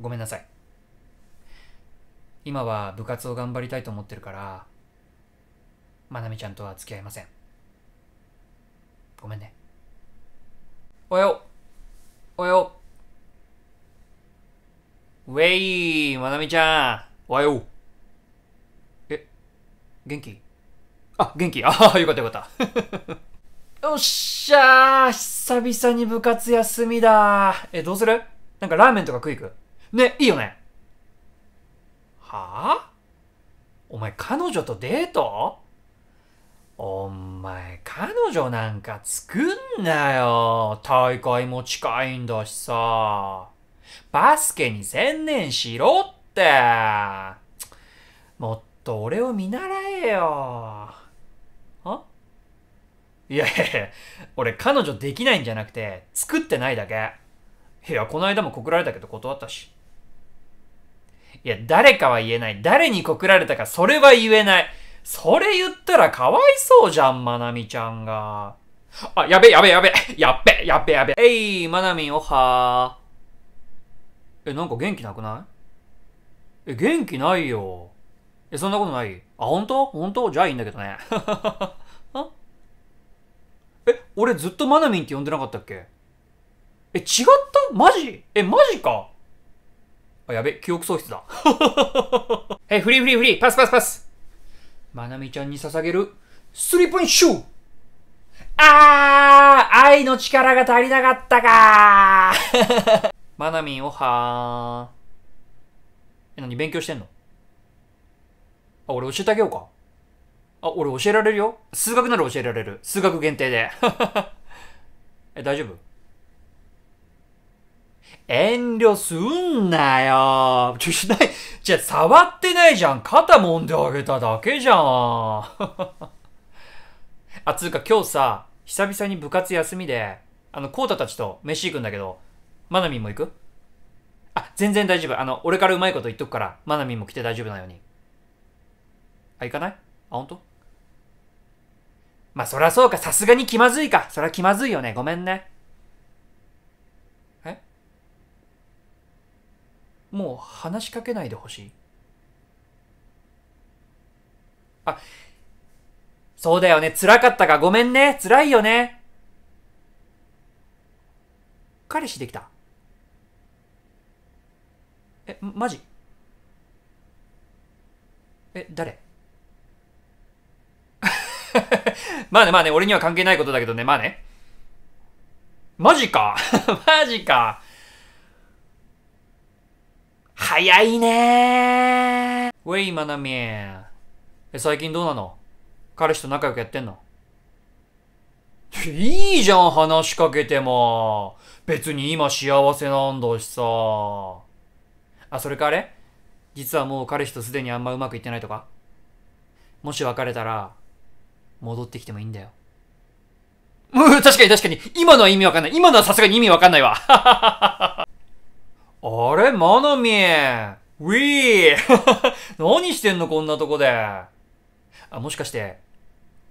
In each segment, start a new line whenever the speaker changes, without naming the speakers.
ごめんなさい。今は部活を頑張りたいと思ってるから、まなみちゃんとは付き合いません。ごめんね。おはよう。おはよう。ウェイまなみちゃんおはようえ、元気あ、元気ああ、よかったよかった。よっしゃー久々に部活休みだえ、どうするなんかラーメンとか食い行くね、いいよね。はあお前彼女とデートお前彼女なんか作んなよ。大会も近いんだしさ。バスケに専念しろって。もっと俺を見習えよ。はいやいやいや、俺彼女できないんじゃなくて、作ってないだけ。いや、この間も告られたけど断ったし。いや、誰かは言えない。誰に告られたか、それは言えない。それ言ったらかわいそうじゃん、まなみちゃんが。あ、やべやべやべ、やっべ、やっべやべ。えい、まなみおはー。え、なんか元気なくないえ、元気ないよ。え、そんなことないあ、ほんとほんとじゃあいいんだけどね。え、俺ずっとまなみんって呼んでなかったっけえ、違ったマジえ、マジかあ、やべ、記憶喪失だ。え フリーフリーフリー、パスパスパス。まなみちゃんに捧げる、スリーポイントシューあー愛の力が足りなかったかー まなみんおはー。え、何勉強してんのあ、俺教えてあげようか。あ、俺教えられるよ。数学なら教えられる。数学限定で。え、大丈夫遠慮すんなよ。ちょ、しない。じゃ、触ってないじゃん。肩揉んであげただけじゃん。あ、つうか今日さ、久々に部活休みで、あの、コータたちと飯行くんだけど、まなみンも行くあ、全然大丈夫。あの、俺からうまいこと言っとくから、まなみンも来て大丈夫なように。あ、行かないあ、ほんとまあ、そりゃそうか。さすがに気まずいか。そりゃ気まずいよね。ごめんね。もう話しかけないでほしい。あ、そうだよね。辛かったか。ごめんね。辛いよね。彼氏できた。え、マジえ、誰 まあね、まあね、俺には関係ないことだけどね、まあね。マジか マジか早いねウェイ、マナミえ、最近どうなの彼氏と仲良くやってんのいいじゃん、話しかけても。別に今幸せなんだしさ。あ、それかあれ実はもう彼氏とすでにあんまうまくいってないとかもし別れたら、戻ってきてもいいんだよ。うん、確かに確かに。今のは意味わかんない。今のはさすがに意味わかんないわ。はははみ。ウィー 何してんのこんなとこで。あ、もしかして、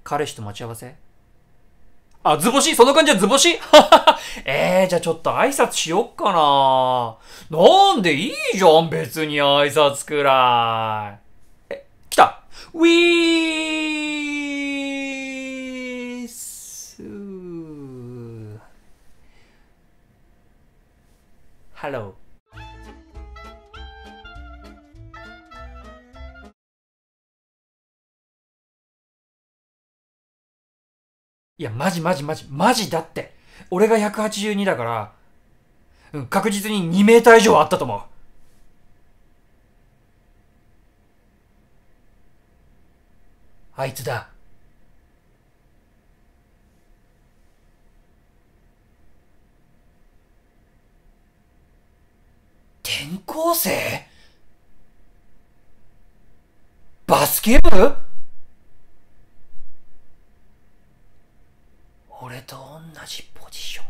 彼氏と待ち合わせあ、図星その感じは図星 えー、じゃあちょっと挨拶しよっかな。なんでいいじゃん、別に挨拶くらい。え、来たウィースハロー。いや、マジマジマジ、マジだって。俺が182だから、うん、確実に2メーター以上あったと思う。あいつだ。転校生バスケ部 On a dit position.